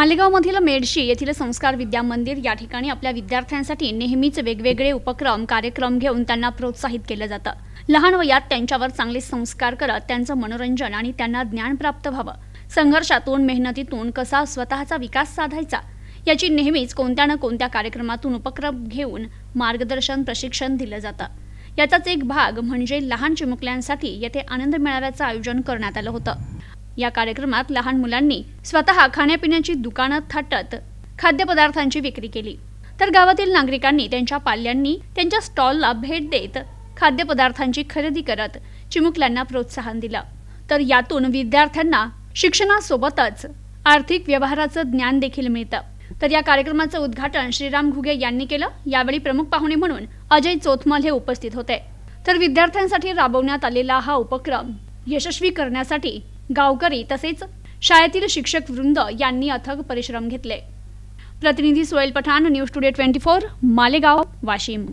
मालेगावमधील मेडशी येथील संस्कार विद्या मंदिर या ठिकाणी आपल्या विद्यार्थ्यांसाठी नेहमीच वेगवेगळे उपक्रम कार्यक्रम घेऊन त्यांना प्रोत्साहित केलं जातं लहान वयात त्यांच्यावर चांगले संस्कार करत त्यांचं मनोरंजन आणि त्यांना ज्ञान प्राप्त व्हावं संघर्षातून मेहनतीतून कसा स्वतःचा विकास साधायचा याची नेहमीच कोणत्या ना कोणत्या कार्यक्रमातून उपक्रम घेऊन मार्गदर्शन प्रशिक्षण दिलं जातं याचाच एक भाग म्हणजे लहान चिमुकल्यांसाठी येथे आनंद मेळाव्याचं आयोजन करण्यात आलं होतं या कार्यक्रमात लहान मुलांनी स्वतः खाण्यापिण्याची दुकानं थाटत खाद्यपदार्थांची विक्री केली तर गावातील नागरिकांनी त्यांच्या पाल्यांनी त्यांच्या स्टॉलला भेट देत खाद्यपदार्थांची खरेदी करत चिमुकल्यांना प्रोत्साहन दिलं तर यातून विद्यार्थ्यांना शिक्षणासोबतच आर्थिक व्यवहाराचं ज्ञान देखील मिळतं तर या कार्यक्रमाचं उद्घाटन श्रीराम घुगे यांनी केलं यावेळी प्रमुख पाहुणे म्हणून अजय चोथमल हे उपस्थित होते तर विद्यार्थ्यांसाठी राबवण्यात आलेला हा उपक्रम यशस्वी करण्यासाठी गावकरी तसेच शाळेतील शिक्षक वृंद यांनी अथक परिश्रम घेतले प्रतिनिधी Soyal Pathan news today twenty four Malegaon Washim